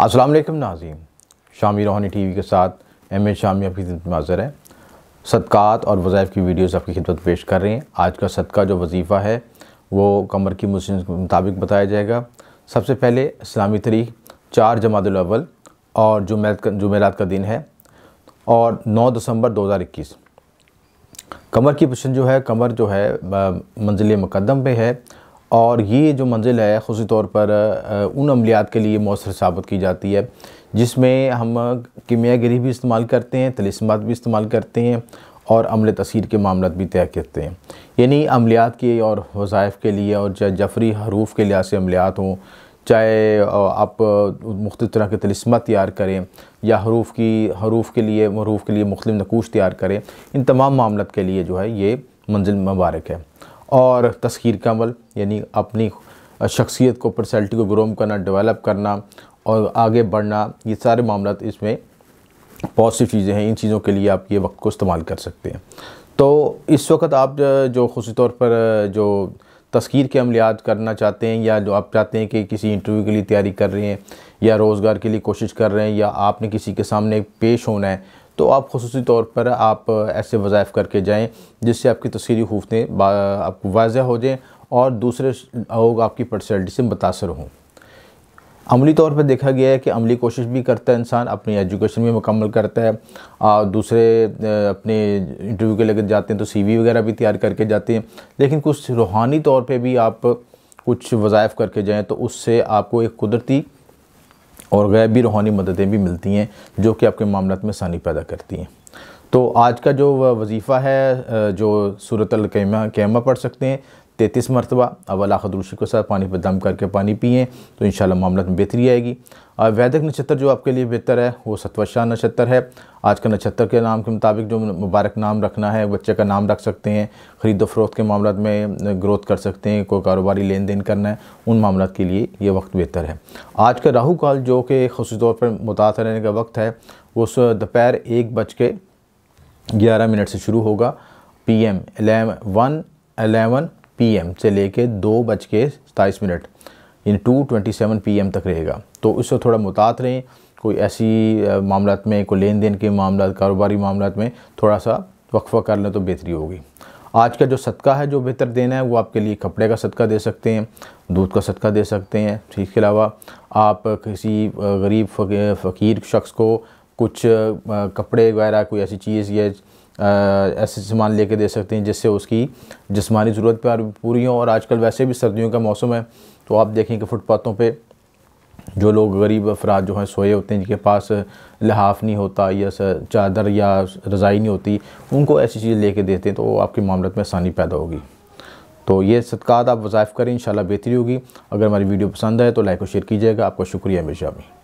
वालेकुम Nazim Shami Rohani T V के साथ एम ए शामी आपकी खिदमत हाजिर है सदक़ात और वज़ाइफ की वीडियोज़ आपकी खिदमत पेश कर रहे हैं आज का सदका जो वजीफ़ा है वो कमर की मुस्लिम के मुताबिक बताया जाएगा सबसे पहले इस्लामी तरीक चार जमातवल और जुमेरात का जुमेरात का दिन है और नौ दिसंबर दो हज़ार इक्कीस कमर की पोजिशन जो है कमर जो है मंजिल मुकदम पे है और ये जो मंजिल है खुशी तौर पर उन अमलियात के लिए मौसर साबित की जाती है जिसमें हम कीमियागिरी भी इस्तेमाल करते हैं तलिसमत भी इस्तेमाल करते हैं और अमल तसीर के मामला भी तय करते हैं यानी अमलियात के और वज़ाइफ़ के लिए और चाहे जफरी हरूफ के लिहाज से अमलियात हों चाहे आप मुख्त तरह के तलिसमा तैयार करें या हरूफ की हरूफ के लिए हरूफ के लिए मुख्तु नकूश तैयार करें इन तमाम मामलों के लिए जो है ये मंजिल मुबारक है और तस्खीर का अमल यानी अपनी शख्सियत को पर्सनैलिटी को ग्रोम करना डेवलप करना और आगे बढ़ना ये सारे मामला इसमें पॉजिटिव चीज़ें हैं इन चीज़ों के लिए आप ये वक्त को इस्तेमाल कर सकते हैं तो इस वक्त आप जो खुशी तौर पर जो तस्खीर के अमलियात करना चाहते हैं या जो आप चाहते हैं कि किसी इंटरव्यू के लिए तैयारी कर रहे हैं या रोज़गार के लिए कोशिश कर रहे हैं या आपने किसी के सामने पेश होना है तो आप खसूस तौर पर आप ऐसे वज़ाइफ करके जाएँ जिससे आपकी तस्री हूफतें आपको वाजह हो जाएँ और दूसरे लोग आपकी पर्सनैलिटी से मुतासर हों अमली तौर पर देखा गया है कि अमली कोशिश भी करता है इंसान अपनी एजुकेशन भी मुकम्मल करता है और दूसरे अपने इंटरव्यू के लगे जाते हैं तो सीवी वगैरह भी तैयार करके जाते हैं लेकिन कुछ रूहानी तौर पे भी आप कुछ वज़ाइफ़ करके जाएँ तो उससे आपको एक कुदरती और गैबी रूहानी मददें भी मिलती हैं जो कि आपके मामला में आसानी पैदा करती हैं तो आज का जो वजीफ़ा है जो सूरत कैमा कैमा पढ़ सकते हैं तैतीस मरतबा अवला खदुलशी के साथ पानी पर दम करके पानी पिएँ तो इन मामला में बेहतरी आएगी और वैदिक नक्षत्र जो आपके लिए बेहतर है वो सतवशाह नक्षत्र है आज का नक्षत्र के नाम के मुताबिक जो मुबारक नाम रखना है बच्चे का नाम रख सकते हैं ख़रीद फरोख्त के मामला में ग्रोथ कर सकते हैं कोई कारोबारी लेन देन करना है उन मामला के लिए ये वक्त बेहतर है आज का राहु काल जो कि खसूस तौर पर मुतासर रहने का वक्त है उस दोपहर एक बज के ग्यारह मिनट से शुरू होगा P M eleven eleven PM से लेके दो बज के सताईस मिनट यानी two twenty seven P M तक रहेगा तो उससे थोड़ा मुतात रहें कोई ऐसी मामला में कोई लेन देन के मामला कारोबारी मामला में थोड़ा सा वक्फा कर लें तो बेहतरी होगी आज का जो सदका है जो बेहतर देना है वो आपके लिए कपड़े का सदका दे सकते हैं दूध का सदका दे सकते हैं इसके अलावा आप किसी गरीब फ़कीर शख्स को कुछ कपड़े वगैरह कोई ऐसी चीज़ या ऐसे सामान लेके दे सकते हैं जिससे उसकी जिसमानी ज़रूरत पूरी हो और आजकल वैसे भी सर्दियों का मौसम है तो आप देखें कि फुटपाथों पर जो लोग गरीब अफराद जो हैं सोए होते हैं जिनके पास लिहाफ़ नहीं होता या चादर या रज़ाई नहीं होती उनको ऐसी चीज़ें कर देते हैं तो आपके मामलत में आसानी पैदा होगी तो ये सदक़ात आप वज़ाइफ़ करें इन बेहतरी होगी अगर हमारी वीडियो पसंद आए तो लाइक और शेयर कीजिएगा आपका शुक्रिया मिर्जा भी